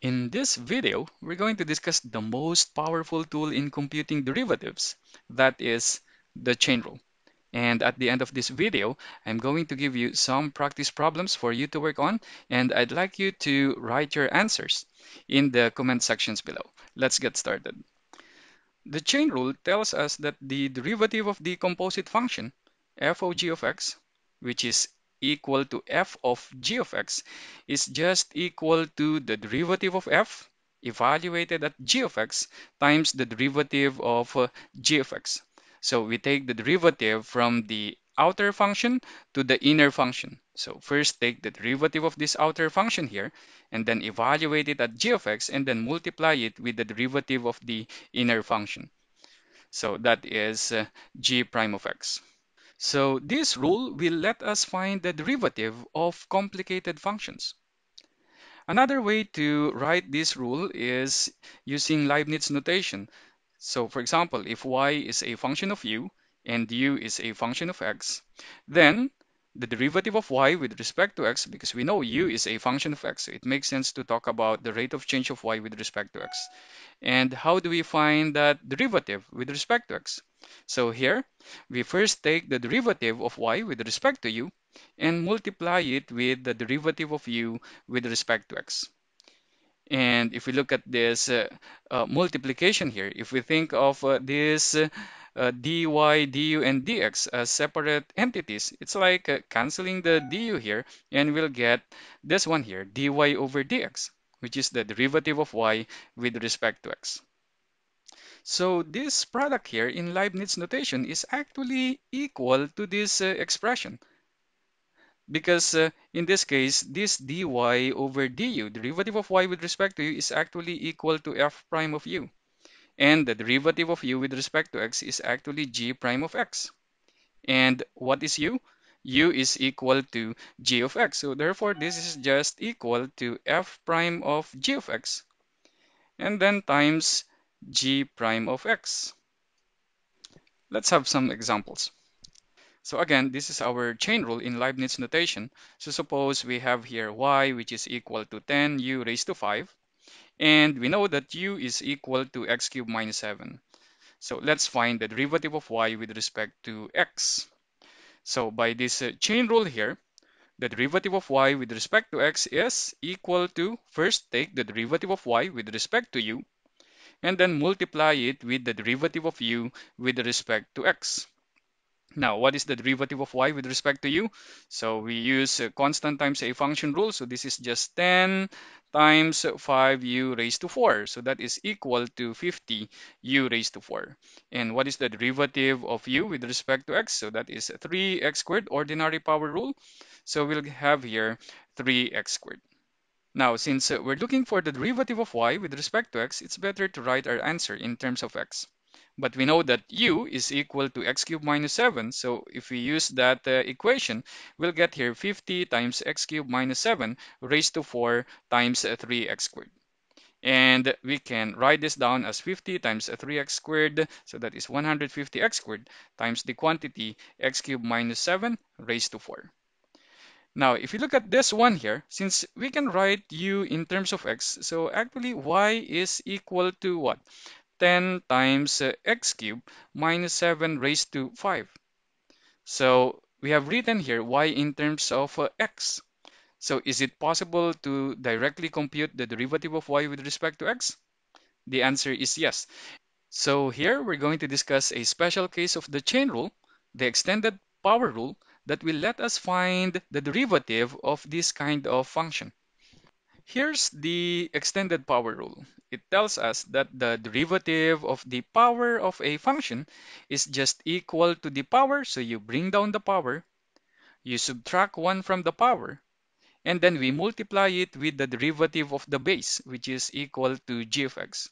In this video, we're going to discuss the most powerful tool in computing derivatives, that is the chain rule. And at the end of this video, I'm going to give you some practice problems for you to work on, and I'd like you to write your answers in the comment sections below. Let's get started. The chain rule tells us that the derivative of the composite function, f of g of x, which is equal to f of g of x is just equal to the derivative of f evaluated at g of x times the derivative of uh, g of x. So we take the derivative from the outer function to the inner function. So first take the derivative of this outer function here and then evaluate it at g of x and then multiply it with the derivative of the inner function. So that is uh, g prime of x. So this rule will let us find the derivative of complicated functions. Another way to write this rule is using Leibniz notation. So for example, if y is a function of u and u is a function of x, then the derivative of y with respect to x because we know u is a function of x. So it makes sense to talk about the rate of change of y with respect to x. And how do we find that derivative with respect to x? So here, we first take the derivative of y with respect to u and multiply it with the derivative of u with respect to x. And if we look at this uh, uh, multiplication here, if we think of uh, this uh, dy, du, and dx as separate entities. It's like uh, canceling the du here, and we'll get this one here, dy over dx, which is the derivative of y with respect to x. So this product here in Leibniz notation is actually equal to this uh, expression because uh, in this case, this dy over du, derivative of y with respect to u, is actually equal to f prime of u and the derivative of u with respect to x is actually g prime of x. And what is u? u is equal to g of x. So therefore, this is just equal to f prime of g of x. And then times g prime of x. Let's have some examples. So again, this is our chain rule in Leibniz notation. So suppose we have here y, which is equal to 10u raised to 5. And we know that u is equal to x cubed minus 7. So let's find the derivative of y with respect to x. So by this uh, chain rule here, the derivative of y with respect to x is equal to, first take the derivative of y with respect to u, and then multiply it with the derivative of u with respect to x. Now, what is the derivative of y with respect to u? So we use a constant times a function rule. So this is just 10 times 5u raised to 4. So that is equal to 50u raised to 4. And what is the derivative of u with respect to x? So that is 3x squared ordinary power rule. So we'll have here 3x squared. Now, since we're looking for the derivative of y with respect to x, it's better to write our answer in terms of x. But we know that u is equal to x cubed minus 7. So if we use that uh, equation, we'll get here 50 times x cubed minus 7 raised to 4 times 3x uh, squared. And we can write this down as 50 times 3x uh, squared. So that is 150x squared times the quantity x cubed minus 7 raised to 4. Now, if you look at this one here, since we can write u in terms of x, so actually y is equal to what? 10 times uh, x cubed minus 7 raised to 5. So we have written here y in terms of uh, x. So is it possible to directly compute the derivative of y with respect to x? The answer is yes. So here we're going to discuss a special case of the chain rule, the extended power rule, that will let us find the derivative of this kind of function. Here's the extended power rule it tells us that the derivative of the power of a function is just equal to the power. So you bring down the power, you subtract 1 from the power, and then we multiply it with the derivative of the base, which is equal to g of x.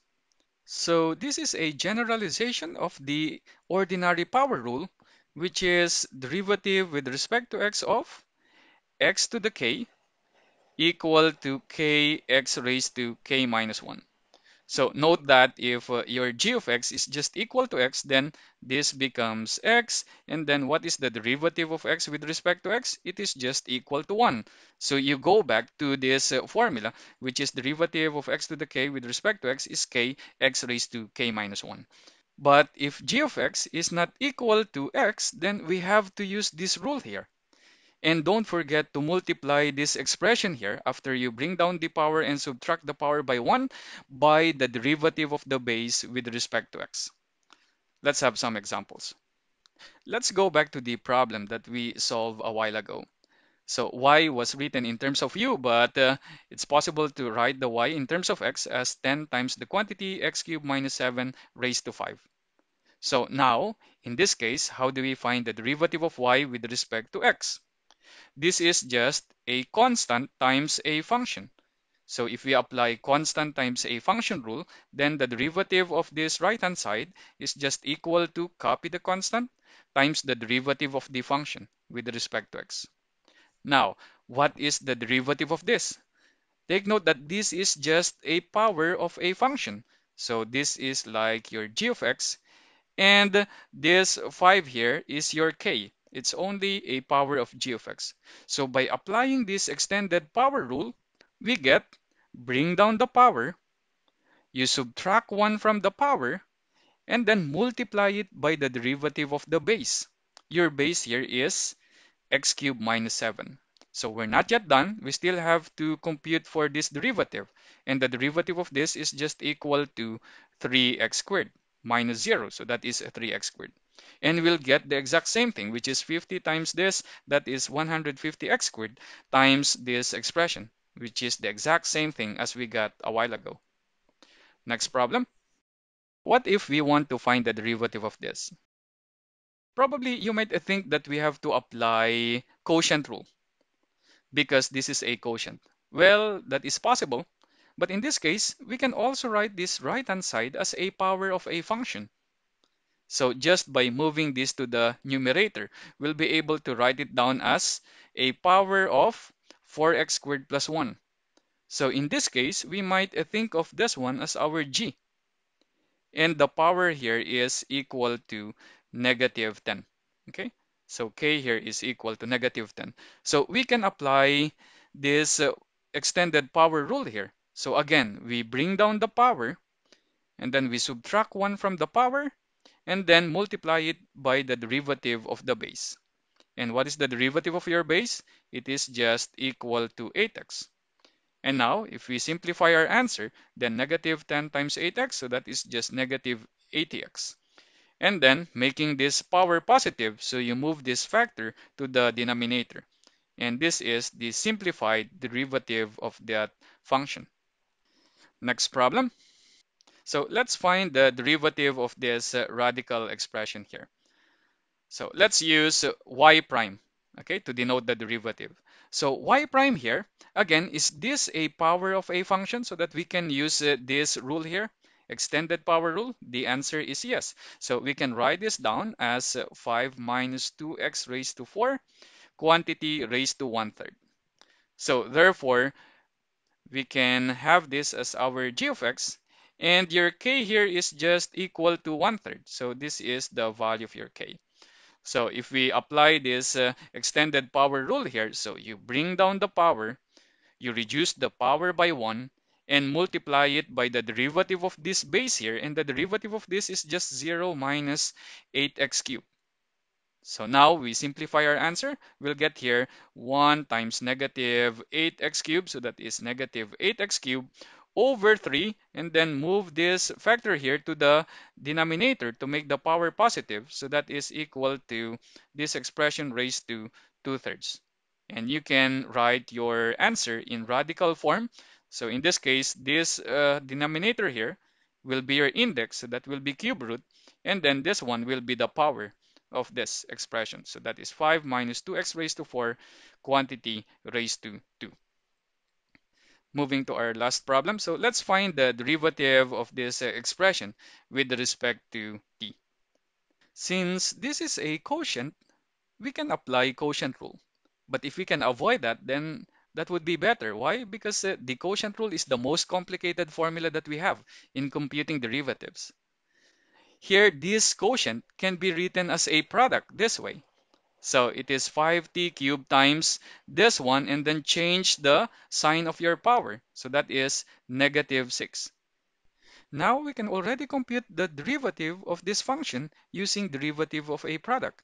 So this is a generalization of the ordinary power rule, which is derivative with respect to x of x to the k equal to kx raised to k minus 1. So note that if uh, your g of x is just equal to x, then this becomes x. And then what is the derivative of x with respect to x? It is just equal to 1. So you go back to this uh, formula, which is derivative of x to the k with respect to x is k x raised to k minus 1. But if g of x is not equal to x, then we have to use this rule here. And don't forget to multiply this expression here after you bring down the power and subtract the power by 1 by the derivative of the base with respect to x. Let's have some examples. Let's go back to the problem that we solved a while ago. So y was written in terms of u, but uh, it's possible to write the y in terms of x as 10 times the quantity x cubed minus 7 raised to 5. So now, in this case, how do we find the derivative of y with respect to x? This is just a constant times a function. So if we apply constant times a function rule, then the derivative of this right-hand side is just equal to copy the constant times the derivative of the function with respect to x. Now, what is the derivative of this? Take note that this is just a power of a function. So this is like your g of x, and this 5 here is your k. It's only a power of g of x. So by applying this extended power rule, we get bring down the power, you subtract 1 from the power, and then multiply it by the derivative of the base. Your base here is x cubed minus 7. So we're not yet done. We still have to compute for this derivative. And the derivative of this is just equal to 3x squared minus 0. So that is 3x squared. And we'll get the exact same thing, which is 50 times this, that is 150x squared, times this expression, which is the exact same thing as we got a while ago. Next problem. What if we want to find the derivative of this? Probably you might think that we have to apply quotient rule because this is a quotient. Well, that is possible, but in this case, we can also write this right-hand side as a power of a function. So just by moving this to the numerator, we'll be able to write it down as a power of 4x squared plus 1. So in this case, we might think of this one as our g. And the power here is equal to negative 10. Okay, so k here is equal to negative 10. So we can apply this uh, extended power rule here. So again, we bring down the power and then we subtract 1 from the power and then multiply it by the derivative of the base. And what is the derivative of your base? It is just equal to 8x. And now, if we simplify our answer, then negative 10 times 8x, so that is just negative 80x. And then, making this power positive, so you move this factor to the denominator. And this is the simplified derivative of that function. Next problem. So let's find the derivative of this uh, radical expression here. So let's use uh, y prime, okay, to denote the derivative. So y prime here, again, is this a power of a function so that we can use uh, this rule here, extended power rule? The answer is yes. So we can write this down as uh, 5 minus 2x raised to 4, quantity raised to 1 third. So therefore, we can have this as our g of x and your k here is just equal to one third. So this is the value of your k. So if we apply this uh, extended power rule here, so you bring down the power, you reduce the power by one and multiply it by the derivative of this base here and the derivative of this is just 0 minus 8x cubed. So now we simplify our answer. We'll get here 1 times negative 8x cubed. So that is negative 8x cubed over 3 and then move this factor here to the denominator to make the power positive. So that is equal to this expression raised to 2 thirds. And you can write your answer in radical form. So in this case, this uh, denominator here will be your index. So that will be cube root. And then this one will be the power of this expression. So that is 5 minus 2x raised to 4 quantity raised to 2. Moving to our last problem. So let's find the derivative of this uh, expression with respect to t. Since this is a quotient, we can apply quotient rule. But if we can avoid that, then that would be better. Why? Because uh, the quotient rule is the most complicated formula that we have in computing derivatives. Here, this quotient can be written as a product this way. So it is 5t cubed times this one and then change the sign of your power. So that is negative 6. Now we can already compute the derivative of this function using derivative of a product.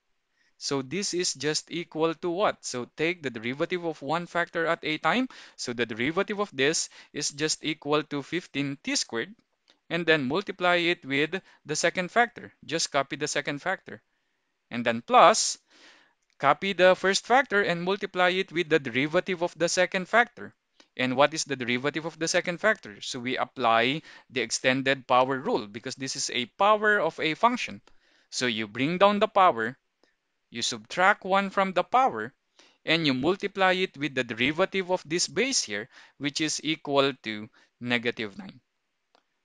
So this is just equal to what? So take the derivative of one factor at a time. So the derivative of this is just equal to 15t squared and then multiply it with the second factor. Just copy the second factor. And then plus, copy the first factor and multiply it with the derivative of the second factor. And what is the derivative of the second factor? So we apply the extended power rule because this is a power of a function. So you bring down the power, you subtract 1 from the power, and you multiply it with the derivative of this base here, which is equal to negative 9.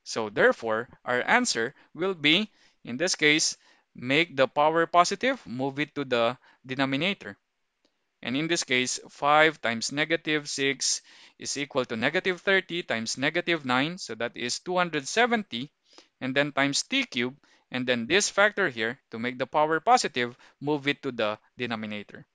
So therefore, our answer will be, in this case, make the power positive, move it to the denominator. And in this case, 5 times negative 6 is equal to negative 30 times negative 9. So that is 270. And then times t cubed. And then this factor here, to make the power positive, move it to the denominator.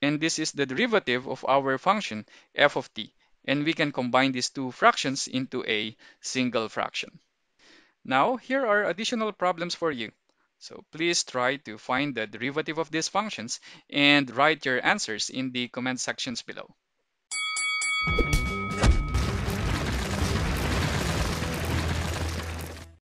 And this is the derivative of our function f of t. And we can combine these two fractions into a single fraction. Now, here are additional problems for you. So please try to find the derivative of these functions and write your answers in the comment sections below.